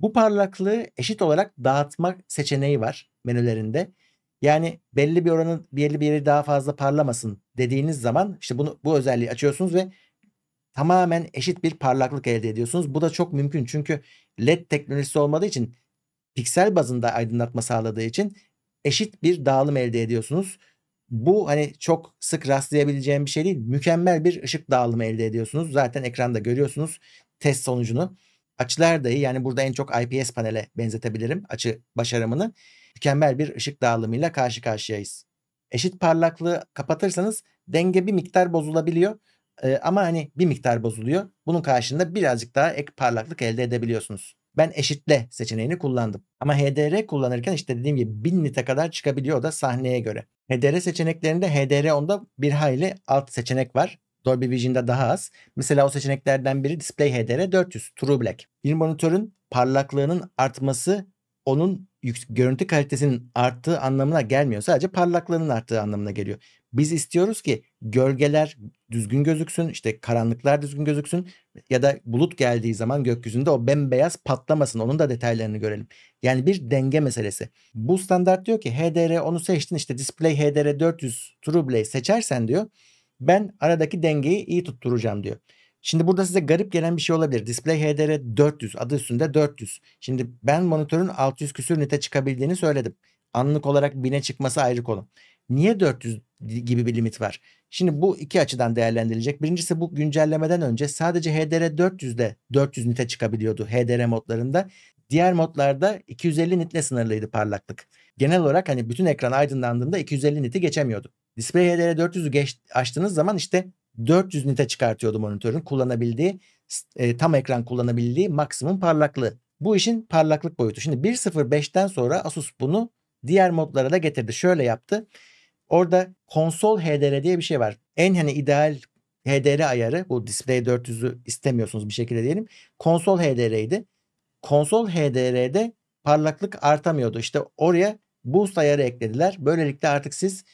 Bu parlaklığı eşit olarak dağıtma seçeneği var menülerinde. Yani belli bir oranın belli bir yeri daha fazla parlamasın dediğiniz zaman işte bunu bu özelliği açıyorsunuz ve tamamen eşit bir parlaklık elde ediyorsunuz. Bu da çok mümkün çünkü LED teknolojisi olmadığı için piksel bazında aydınlatma sağladığı için eşit bir dağılım elde ediyorsunuz bu hani çok sık rastlayabileceğim bir şey değil. Mükemmel bir ışık dağılımı elde ediyorsunuz. Zaten ekranda görüyorsunuz test sonucunu. Açılar dahi yani burada en çok IPS panele benzetebilirim açı başarımını. Mükemmel bir ışık dağılımıyla karşı karşıyayız. Eşit parlaklığı kapatırsanız denge bir miktar bozulabiliyor. Ee, ama hani bir miktar bozuluyor. Bunun karşında birazcık daha ek parlaklık elde edebiliyorsunuz ben eşitle seçeneğini kullandım. Ama HDR kullanırken işte dediğim gibi 1000 nite kadar çıkabiliyor o da sahneye göre. HDR seçeneklerinde HDR 10'da bir hayli alt seçenek var. Dolby Vision'da daha az. Mesela o seçeneklerden biri Display HDR 400 True Black. Bir monitörün parlaklığının artması onun görüntü kalitesinin arttığı anlamına gelmiyor. Sadece parlaklığının arttığı anlamına geliyor. Biz istiyoruz ki gölgeler düzgün gözüksün, işte karanlıklar düzgün gözüksün ya da bulut geldiği zaman gökyüzünde o bembeyaz patlamasın. Onun da detaylarını görelim. Yani bir denge meselesi. Bu standart diyor ki HDR onu seçtin işte display HDR 400 TrueBlay seçersen diyor ben aradaki dengeyi iyi tutturacağım diyor. Şimdi burada size garip gelen bir şey olabilir. Display HDR 400 adı üstünde 400. Şimdi ben monitörün 600 küsür nite çıkabildiğini söyledim. Anlık olarak 1000'e çıkması ayrı konu. Niye 400 gibi bir limit var? Şimdi bu iki açıdan değerlendirilecek. Birincisi bu güncellemeden önce sadece HDR 400'de 400 nite çıkabiliyordu HDR modlarında. Diğer modlarda 250 nitle sınırlıydı parlaklık. Genel olarak hani bütün ekran aydınlandığında 250 niti geçemiyordu. Display HDR 400'ü geç, açtığınız zaman işte 400 nite çıkartıyordu monitörün kullanabildiği e, tam ekran kullanabildiği maksimum parlaklığı. Bu işin parlaklık boyutu. Şimdi 1.05'ten sonra Asus bunu diğer modlara da getirdi. Şöyle yaptı. Orada konsol HDR diye bir şey var. En hani ideal HDR ayarı bu display 400'ü istemiyorsunuz bir şekilde diyelim. Konsol HDR'ydi. Konsol HDR'de parlaklık artamıyordu. İşte oraya boost ayarı eklediler. Böylelikle artık siz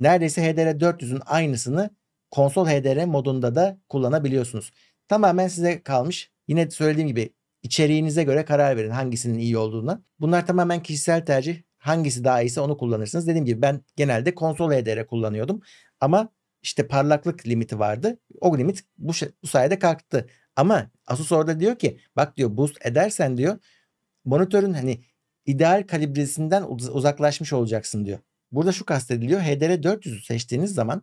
neredeyse HDR 400'ün aynısını konsol HDR modunda da kullanabiliyorsunuz. Tamamen size kalmış. Yine söylediğim gibi içeriğinize göre karar verin hangisinin iyi olduğuna. Bunlar tamamen kişisel tercih hangisi daha iyiyse onu kullanırsınız. Dediğim gibi ben genelde konsol HDR kullanıyordum. Ama işte parlaklık limiti vardı. O limit bu, bu sayede kalktı. Ama Asus orada diyor ki bak diyor boost edersen diyor monitörün hani ideal kalibresinden uzaklaşmış olacaksın diyor. Burada şu kastediliyor. HDR 400'ü seçtiğiniz zaman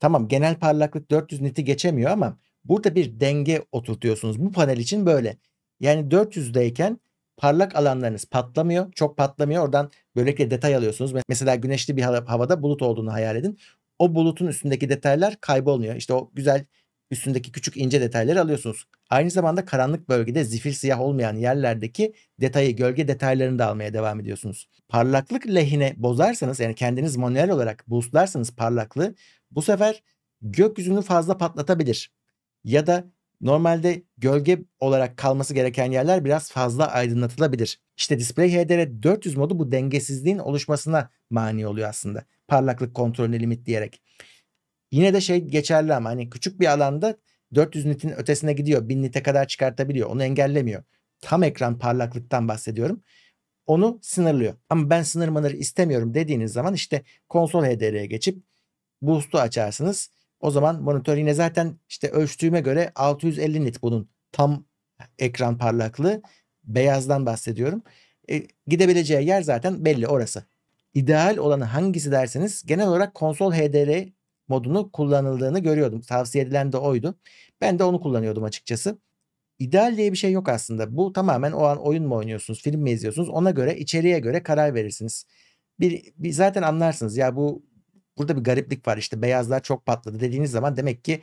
tamam genel parlaklık 400 niti geçemiyor ama burada bir denge oturtuyorsunuz. Bu panel için böyle. Yani 400'deyken parlak alanlarınız patlamıyor. Çok patlamıyor. Oradan böylelikle detay alıyorsunuz. Mesela güneşli bir havada bulut olduğunu hayal edin. O bulutun üstündeki detaylar kaybolmuyor. İşte o güzel üstündeki küçük ince detayları alıyorsunuz. Aynı zamanda karanlık bölgede zifir siyah olmayan yerlerdeki detayı, gölge detaylarını da almaya devam ediyorsunuz. Parlaklık lehine bozarsanız yani kendiniz manuel olarak boostlarsanız parlaklığı bu sefer gökyüzünü fazla patlatabilir. Ya da Normalde gölge olarak kalması gereken yerler biraz fazla aydınlatılabilir. İşte Display HDR 400 modu bu dengesizliğin oluşmasına mani oluyor aslında. Parlaklık kontrolünü limitleyerek. Yine de şey geçerli ama hani küçük bir alanda 400 nitin ötesine gidiyor. 1000 nite kadar çıkartabiliyor. Onu engellemiyor. Tam ekran parlaklıktan bahsediyorum. Onu sınırlıyor. Ama ben sınır istemiyorum dediğiniz zaman işte konsol HDR'ye geçip boost'u açarsınız o zaman monitör yine zaten işte ölçtüğüme göre 650 nit bunun tam ekran parlaklığı. Beyazdan bahsediyorum. E, gidebileceği yer zaten belli orası. İdeal olanı hangisi derseniz genel olarak konsol HDR modunu kullanıldığını görüyordum. Tavsiye edilen de oydu. Ben de onu kullanıyordum açıkçası. İdeal diye bir şey yok aslında. Bu tamamen o an oyun mu oynuyorsunuz, film mi izliyorsunuz? Ona göre, içeriye göre karar verirsiniz. Bir, bir zaten anlarsınız ya bu Burada bir gariplik var işte beyazlar çok patladı dediğiniz zaman demek ki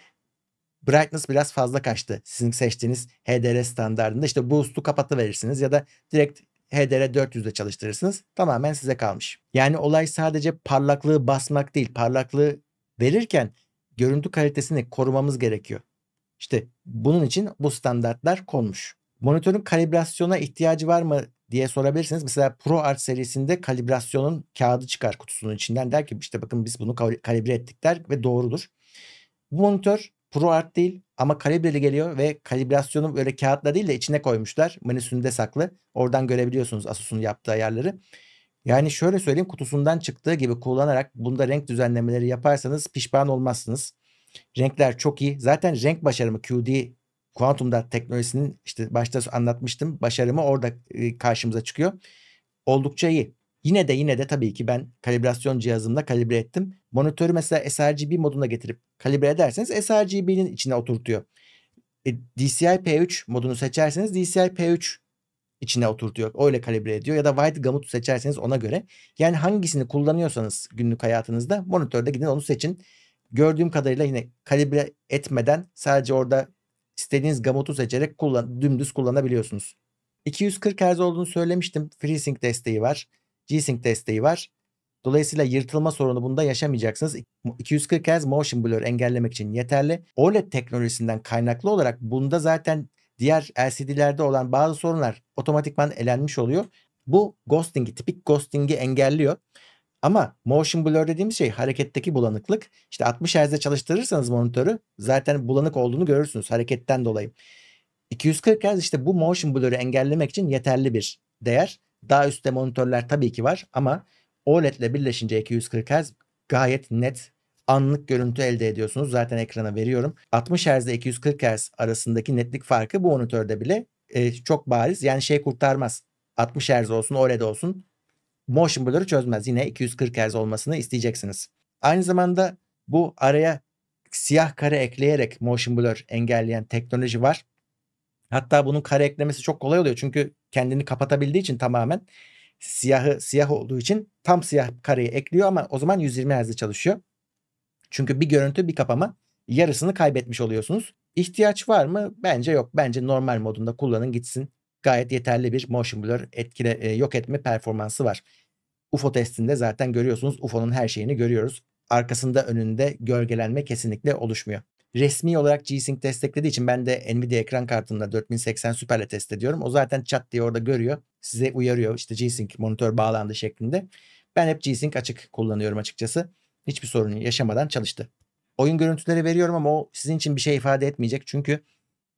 brightness biraz fazla kaçtı. Sizin seçtiğiniz HDR standartında işte boost'u verirsiniz ya da direkt HDR 400'de çalıştırırsınız. Tamamen size kalmış. Yani olay sadece parlaklığı basmak değil, parlaklığı verirken görüntü kalitesini korumamız gerekiyor. İşte bunun için bu standartlar konmuş. Monitörün kalibrasyona ihtiyacı var mı diye sorabilirsiniz. Mesela Pro Art serisinde kalibrasyonun kağıdı çıkar kutusunun içinden der ki işte bakın biz bunu kalibre ettik der ve doğrudur. Bu monitör Pro Art değil ama kalibreli geliyor ve kalibrasyonu böyle kağıtla değil de içine koymuşlar. Menüsünde saklı. Oradan görebiliyorsunuz Asus'un yaptığı ayarları. Yani şöyle söyleyeyim kutusundan çıktığı gibi kullanarak bunda renk düzenlemeleri yaparsanız pişman olmazsınız. Renkler çok iyi. Zaten renk başarımı QD kuantum dart teknolojisinin işte başta anlatmıştım başarımı orada e, karşımıza çıkıyor. Oldukça iyi. Yine de yine de tabii ki ben kalibrasyon cihazımla kalibre ettim. Monitörü mesela sRGB moduna getirip kalibre ederseniz sRGB'nin içine oturtuyor. E, DCI P3 modunu seçerseniz DCI P3 içine oturtuyor. Öyle kalibre ediyor ya da wide gamut seçerseniz ona göre. Yani hangisini kullanıyorsanız günlük hayatınızda monitörde gidin onu seçin. Gördüğüm kadarıyla yine kalibre etmeden sadece orada istediğiniz gamutu seçerek kullan, dümdüz kullanabiliyorsunuz. 240 Hz olduğunu söylemiştim. FreeSync desteği var. G-Sync desteği var. Dolayısıyla yırtılma sorunu bunda yaşamayacaksınız. 240 Hz motion blur engellemek için yeterli. OLED teknolojisinden kaynaklı olarak bunda zaten diğer LCD'lerde olan bazı sorunlar otomatikman elenmiş oluyor. Bu ghosting'i, tipik ghosting'i engelliyor. Ama motion blur dediğimiz şey hareketteki bulanıklık. İşte 60 Hz'de çalıştırırsanız monitörü zaten bulanık olduğunu görürsünüz hareketten dolayı. 240 Hz işte bu motion blur'ü engellemek için yeterli bir değer. Daha üstte monitörler tabii ki var ama OLED ile birleşince 240 Hz gayet net anlık görüntü elde ediyorsunuz. Zaten ekrana veriyorum. 60 Hz ile 240 Hz arasındaki netlik farkı bu monitörde bile e, çok bariz. Yani şey kurtarmaz. 60 Hz olsun OLED olsun motion blur'u çözmez. Yine 240 Hz olmasını isteyeceksiniz. Aynı zamanda bu araya siyah kare ekleyerek motion blur engelleyen teknoloji var. Hatta bunun kare eklemesi çok kolay oluyor. Çünkü kendini kapatabildiği için tamamen siyahı siyah olduğu için tam siyah kareyi ekliyor ama o zaman 120 Hz'de çalışıyor. Çünkü bir görüntü bir kapama yarısını kaybetmiş oluyorsunuz. İhtiyaç var mı? Bence yok. Bence normal modunda kullanın gitsin. Gayet yeterli bir motion blur etkile, e, yok etme performansı var. UFO testinde zaten görüyorsunuz UFO'nun her şeyini görüyoruz. Arkasında önünde gölgelenme kesinlikle oluşmuyor. Resmi olarak G-Sync desteklediği için ben de Nvidia ekran kartında 4080 Super'le test ediyorum. O zaten çat diye orada görüyor. Size uyarıyor işte G-Sync monitör bağlandı şeklinde. Ben hep G-Sync açık kullanıyorum açıkçası. Hiçbir sorun yaşamadan çalıştı. Oyun görüntüleri veriyorum ama o sizin için bir şey ifade etmeyecek. Çünkü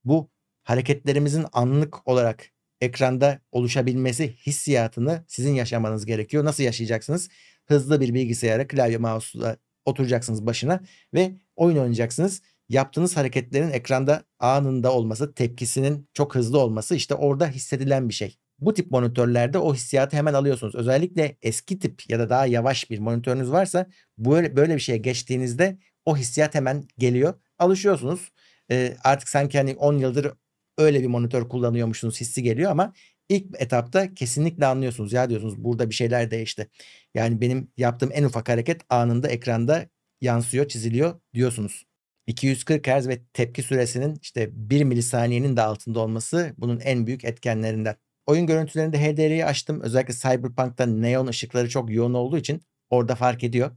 bu hareketlerimizin anlık olarak ekranda oluşabilmesi hissiyatını sizin yaşamanız gerekiyor. Nasıl yaşayacaksınız? Hızlı bir bilgisayara klavye mouse'la oturacaksınız başına ve oyun oynayacaksınız. Yaptığınız hareketlerin ekranda anında olması, tepkisinin çok hızlı olması işte orada hissedilen bir şey. Bu tip monitörlerde o hissiyatı hemen alıyorsunuz. Özellikle eski tip ya da daha yavaş bir monitörünüz varsa böyle böyle bir şeye geçtiğinizde o hissiyat hemen geliyor. Alışıyorsunuz. Ee, artık sanki hani 10 yıldır öyle bir monitör kullanıyormuşsunuz hissi geliyor ama ilk etapta kesinlikle anlıyorsunuz. Ya diyorsunuz burada bir şeyler değişti. Yani benim yaptığım en ufak hareket anında ekranda yansıyor, çiziliyor diyorsunuz. 240 Hz ve tepki süresinin işte 1 milisaniyenin de altında olması bunun en büyük etkenlerinden. Oyun görüntülerinde HDR'yi açtım. Özellikle Cyberpunk'ta neon ışıkları çok yoğun olduğu için orada fark ediyor.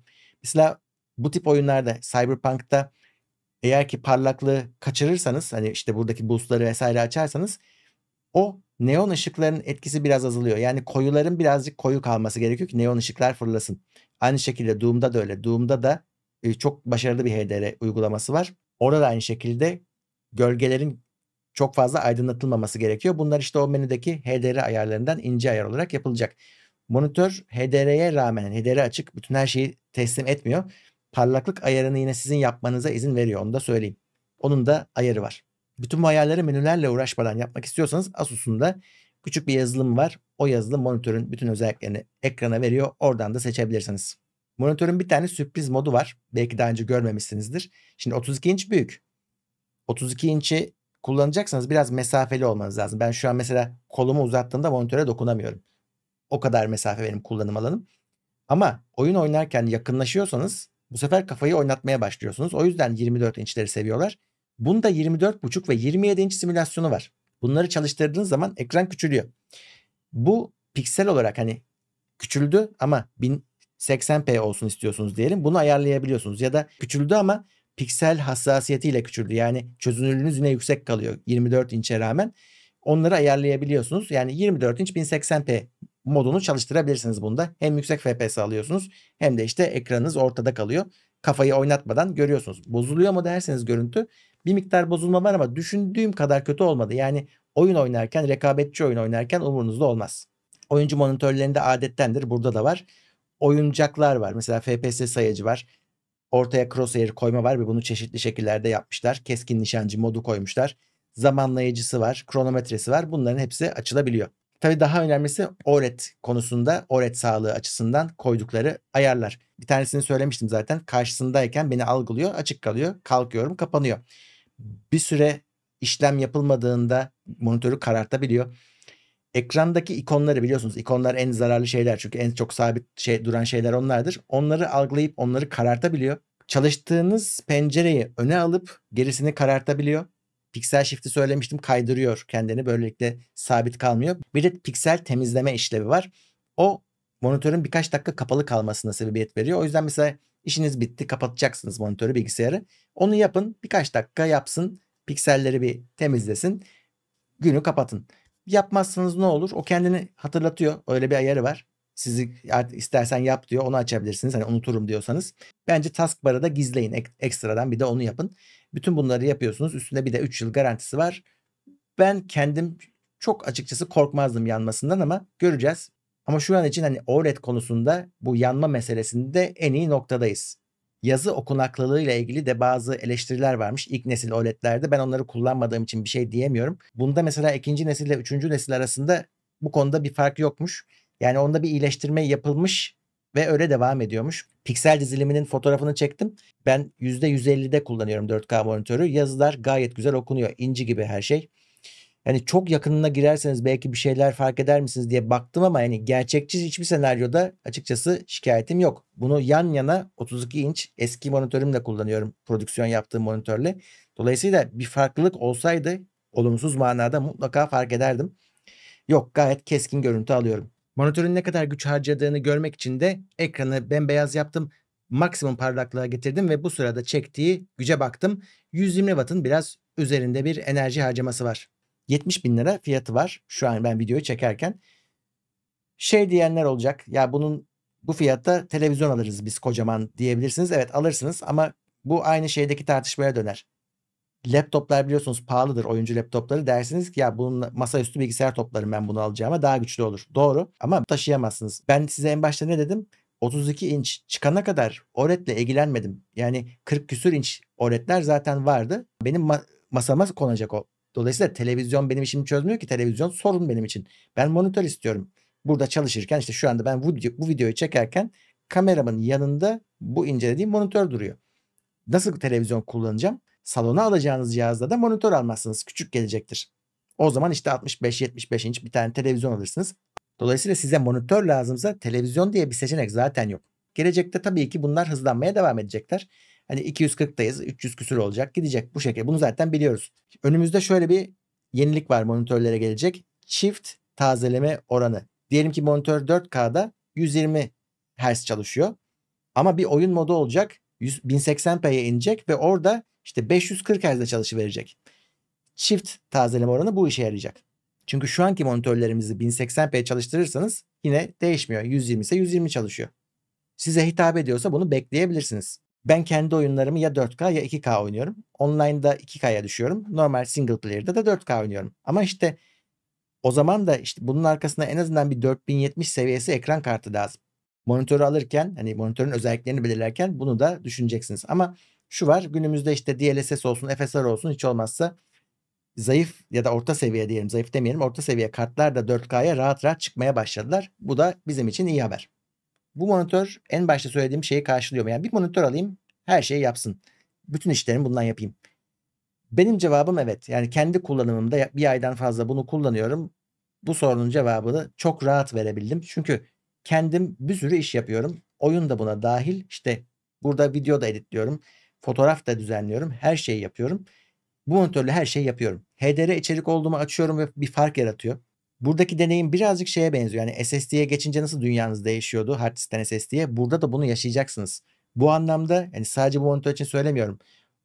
Mesela bu tip oyunlarda Cyberpunk'ta eğer ki parlaklığı kaçırırsanız hani işte buradaki boostları vesaire açarsanız o neon ışıkların etkisi biraz azalıyor. Yani koyuların birazcık koyu kalması gerekiyor ki neon ışıklar fırlasın. Aynı şekilde Doom'da da öyle. Doom'da da e, çok başarılı bir HDR uygulaması var. Orada da aynı şekilde gölgelerin çok fazla aydınlatılmaması gerekiyor. Bunlar işte o menüdeki HDR ayarlarından ince ayar olarak yapılacak. Monitör HDR'ye rağmen HDR açık bütün her şeyi teslim etmiyor parlaklık ayarını yine sizin yapmanıza izin veriyor onu da söyleyeyim. Onun da ayarı var. Bütün bu ayarları menülerle uğraşmadan yapmak istiyorsanız Asus'un da küçük bir yazılım var. O yazılım monitörün bütün özelliklerini ekrana veriyor. Oradan da seçebilirsiniz. Monitörün bir tane sürpriz modu var. Belki daha önce görmemişsinizdir. Şimdi 32 inç büyük. 32 inç'i kullanacaksanız biraz mesafeli olmanız lazım. Ben şu an mesela kolumu uzattığımda monitöre dokunamıyorum. O kadar mesafe benim kullanım alanım. Ama oyun oynarken yakınlaşıyorsanız bu sefer kafayı oynatmaya başlıyorsunuz. O yüzden 24 inçleri seviyorlar. Bunda 24,5 ve 27 inç simülasyonu var. Bunları çalıştırdığınız zaman ekran küçülüyor. Bu piksel olarak hani küçüldü ama 1080p olsun istiyorsunuz diyelim. Bunu ayarlayabiliyorsunuz ya da küçüldü ama piksel hassasiyetiyle küçüldü. Yani çözünürlüğünüz yine yüksek kalıyor 24 inçe rağmen. Onları ayarlayabiliyorsunuz. Yani 24 inç 1080p modunu çalıştırabilirsiniz bunda. Hem yüksek FPS alıyorsunuz hem de işte ekranınız ortada kalıyor. Kafayı oynatmadan görüyorsunuz. Bozuluyor mu derseniz görüntü bir miktar bozulma var ama düşündüğüm kadar kötü olmadı. Yani oyun oynarken rekabetçi oyun oynarken umurunuzda olmaz. Oyuncu monitörlerinde adettendir burada da var. Oyuncaklar var mesela FPS sayacı var. Ortaya crosshair koyma var ve bunu çeşitli şekillerde yapmışlar. Keskin nişancı modu koymuşlar. Zamanlayıcısı var, kronometresi var. Bunların hepsi açılabiliyor. Tabii daha önemlisi oret konusunda oret sağlığı açısından koydukları ayarlar. Bir tanesini söylemiştim zaten. Karşısındayken beni algılıyor, açık kalıyor, kalkıyorum, kapanıyor. Bir süre işlem yapılmadığında monitörü karartabiliyor. Ekrandaki ikonları biliyorsunuz ikonlar en zararlı şeyler çünkü en çok sabit şey duran şeyler onlardır. Onları algılayıp onları karartabiliyor. Çalıştığınız pencereyi öne alıp gerisini karartabiliyor. Pixel shift'i söylemiştim kaydırıyor kendini böylelikle sabit kalmıyor. Bir de piksel temizleme işlevi var. O monitörün birkaç dakika kapalı kalmasına sebebiyet veriyor. O yüzden mesela işiniz bitti kapatacaksınız monitörü bilgisayarı. Onu yapın birkaç dakika yapsın pikselleri bir temizlesin günü kapatın. Yapmazsanız ne olur? O kendini hatırlatıyor. Öyle bir ayarı var. Sizi istersen yap diyor. Onu açabilirsiniz. Hani unuturum diyorsanız. Bence taskbar'a da gizleyin. Ek, ekstradan bir de onu yapın. Bütün bunları yapıyorsunuz. üstünde bir de 3 yıl garantisi var. Ben kendim çok açıkçası korkmazdım yanmasından ama göreceğiz. Ama şu an için hani OLED konusunda bu yanma meselesinde en iyi noktadayız. Yazı okunaklılığı ile ilgili de bazı eleştiriler varmış ilk nesil OLED'lerde. Ben onları kullanmadığım için bir şey diyemiyorum. Bunda mesela ikinci nesil ile üçüncü nesil arasında bu konuda bir fark yokmuş. Yani onda bir iyileştirme yapılmış ve öyle devam ediyormuş. Piksel diziliminin fotoğrafını çektim. Ben %150'de kullanıyorum 4K monitörü. Yazılar gayet güzel okunuyor. İnci gibi her şey. Yani çok yakınına girerseniz belki bir şeyler fark eder misiniz diye baktım ama yani gerçekçi hiçbir senaryoda açıkçası şikayetim yok. Bunu yan yana 32 inç eski monitörümle kullanıyorum. Prodüksiyon yaptığım monitörle. Dolayısıyla bir farklılık olsaydı olumsuz manada mutlaka fark ederdim. Yok gayet keskin görüntü alıyorum. Monitörün ne kadar güç harcadığını görmek için de ekranı bembeyaz yaptım. Maksimum parlaklığa getirdim ve bu sırada çektiği güce baktım. 120 Watt'ın biraz üzerinde bir enerji harcaması var. 70 bin lira fiyatı var şu an ben videoyu çekerken. Şey diyenler olacak ya bunun bu fiyatta televizyon alırız biz kocaman diyebilirsiniz. Evet alırsınız ama bu aynı şeydeki tartışmaya döner laptoplar biliyorsunuz pahalıdır oyuncu laptopları dersiniz ki ya bunun masaüstü bilgisayar toplarım ben bunu alacağıma daha güçlü olur. Doğru ama taşıyamazsınız. Ben size en başta ne dedim? 32 inç çıkana kadar OLED'le ilgilenmedim. Yani 40 küsür inç OLED'ler zaten vardı. Benim ma- masama konacak o. Dolayısıyla televizyon benim işimi çözmüyor ki televizyon sorun benim için. Ben monitör istiyorum. Burada çalışırken işte şu anda ben bu, bu videoyu çekerken kameramın yanında bu incelediğim monitör duruyor. Nasıl televizyon kullanacağım? Salona alacağınız cihazda da monitör almazsınız. Küçük gelecektir. O zaman işte 65-75 inç bir tane televizyon alırsınız. Dolayısıyla size monitör lazımsa televizyon diye bir seçenek zaten yok. Gelecekte tabii ki bunlar hızlanmaya devam edecekler. Hani 240'dayız 300 küsür olacak gidecek bu şekilde bunu zaten biliyoruz. Önümüzde şöyle bir yenilik var monitörlere gelecek. Çift tazeleme oranı. Diyelim ki monitör 4K'da 120 Hz çalışıyor. Ama bir oyun modu olacak 1080p'ye inecek ve orada işte 540 Hz'de çalışıverecek. Çift tazeleme oranı bu işe yarayacak. Çünkü şu anki monitörlerimizi 1080p çalıştırırsanız yine değişmiyor. 120 ise 120 çalışıyor. Size hitap ediyorsa bunu bekleyebilirsiniz. Ben kendi oyunlarımı ya 4K ya 2K oynuyorum. Online'da 2K'ya düşüyorum. Normal single player'da da 4K oynuyorum. Ama işte o zaman da işte bunun arkasına en azından bir 4070 seviyesi ekran kartı lazım. Monitörü alırken hani monitörün özelliklerini belirlerken bunu da düşüneceksiniz. Ama şu var günümüzde işte DLSS olsun FSR olsun hiç olmazsa zayıf ya da orta seviye diyelim zayıf demeyelim orta seviye kartlar da 4K'ya rahat rahat çıkmaya başladılar. Bu da bizim için iyi haber. Bu monitör en başta söylediğim şeyi karşılıyor Yani bir monitör alayım her şeyi yapsın. Bütün işlerimi bundan yapayım. Benim cevabım evet. Yani kendi kullanımımda bir aydan fazla bunu kullanıyorum. Bu sorunun cevabını çok rahat verebildim. Çünkü kendim bir sürü iş yapıyorum. Oyun da buna dahil. İşte burada video da editliyorum. Fotoğraf da düzenliyorum. Her şeyi yapıyorum. Bu monitörle her şeyi yapıyorum. HDR içerik olduğumu açıyorum ve bir fark yaratıyor. Buradaki deneyim birazcık şeye benziyor. Yani SSD'ye geçince nasıl dünyanız değişiyordu hard diskten SSD'ye. Burada da bunu yaşayacaksınız. Bu anlamda yani sadece bu monitör için söylemiyorum.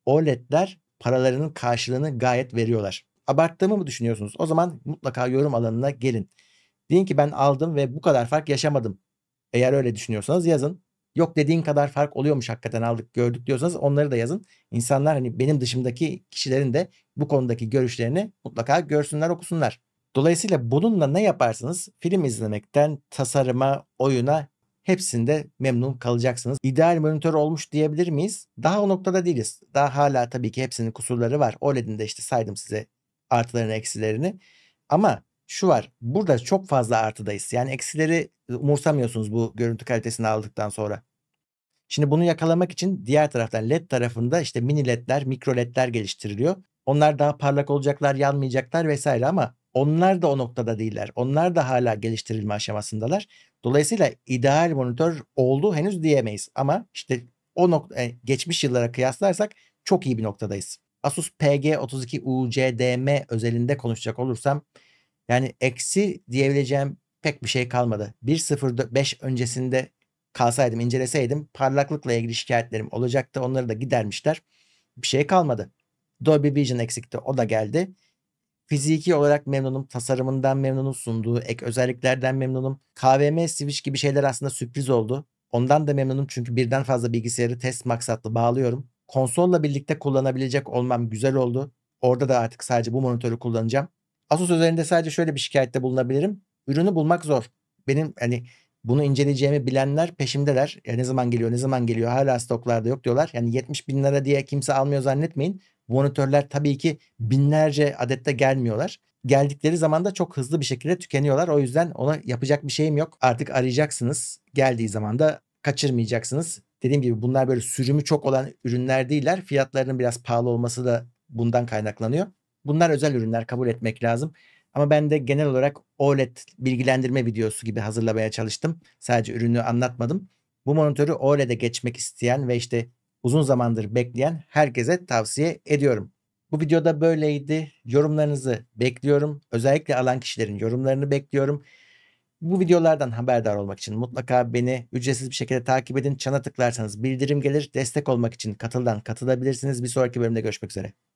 OLED'ler paralarının karşılığını gayet veriyorlar. Abarttığımı mı düşünüyorsunuz? O zaman mutlaka yorum alanına gelin. Deyin ki ben aldım ve bu kadar fark yaşamadım. Eğer öyle düşünüyorsanız yazın. Yok dediğin kadar fark oluyormuş hakikaten aldık gördük diyorsanız onları da yazın. İnsanlar hani benim dışımdaki kişilerin de bu konudaki görüşlerini mutlaka görsünler okusunlar. Dolayısıyla bununla ne yaparsanız film izlemekten tasarıma, oyuna hepsinde memnun kalacaksınız. İdeal monitör olmuş diyebilir miyiz? Daha o noktada değiliz. Daha hala tabii ki hepsinin kusurları var. OLED'in de işte saydım size artılarını eksilerini. Ama şu var. Burada çok fazla artıdayız. Yani eksileri umursamıyorsunuz bu görüntü kalitesini aldıktan sonra. Şimdi bunu yakalamak için diğer taraftan led tarafında işte mini ledler, mikro ledler geliştiriliyor. Onlar daha parlak olacaklar, yanmayacaklar vesaire ama onlar da o noktada değiller. Onlar da hala geliştirilme aşamasındalar. Dolayısıyla ideal monitör oldu henüz diyemeyiz ama işte o nokta e, geçmiş yıllara kıyaslarsak çok iyi bir noktadayız. Asus PG32UCDM özelinde konuşacak olursam yani eksi diyebileceğim pek bir şey kalmadı. 1.05 öncesinde kalsaydım, inceleseydim parlaklıkla ilgili şikayetlerim olacaktı. Onları da gidermişler. Bir şey kalmadı. Dolby Vision eksikti. O da geldi. Fiziki olarak memnunum. Tasarımından memnunum. Sunduğu ek özelliklerden memnunum. KVM Switch gibi şeyler aslında sürpriz oldu. Ondan da memnunum çünkü birden fazla bilgisayarı test maksatlı bağlıyorum. Konsolla birlikte kullanabilecek olmam güzel oldu. Orada da artık sadece bu monitörü kullanacağım. Asus üzerinde sadece şöyle bir şikayette bulunabilirim. Ürünü bulmak zor. Benim hani bunu inceleyeceğimi bilenler peşimdeler. Ya ne zaman geliyor ne zaman geliyor hala stoklarda yok diyorlar. Yani 70 bin lira diye kimse almıyor zannetmeyin. Monitörler tabii ki binlerce adette gelmiyorlar. Geldikleri zaman da çok hızlı bir şekilde tükeniyorlar. O yüzden ona yapacak bir şeyim yok. Artık arayacaksınız. Geldiği zaman da kaçırmayacaksınız. Dediğim gibi bunlar böyle sürümü çok olan ürünler değiller. Fiyatlarının biraz pahalı olması da bundan kaynaklanıyor. Bunlar özel ürünler kabul etmek lazım. Ama ben de genel olarak OLED bilgilendirme videosu gibi hazırlamaya çalıştım. Sadece ürünü anlatmadım. Bu monitörü OLED'e geçmek isteyen ve işte uzun zamandır bekleyen herkese tavsiye ediyorum. Bu videoda böyleydi. Yorumlarınızı bekliyorum. Özellikle alan kişilerin yorumlarını bekliyorum. Bu videolardan haberdar olmak için mutlaka beni ücretsiz bir şekilde takip edin. Çana tıklarsanız bildirim gelir. Destek olmak için katıldan katılabilirsiniz. Bir sonraki bölümde görüşmek üzere.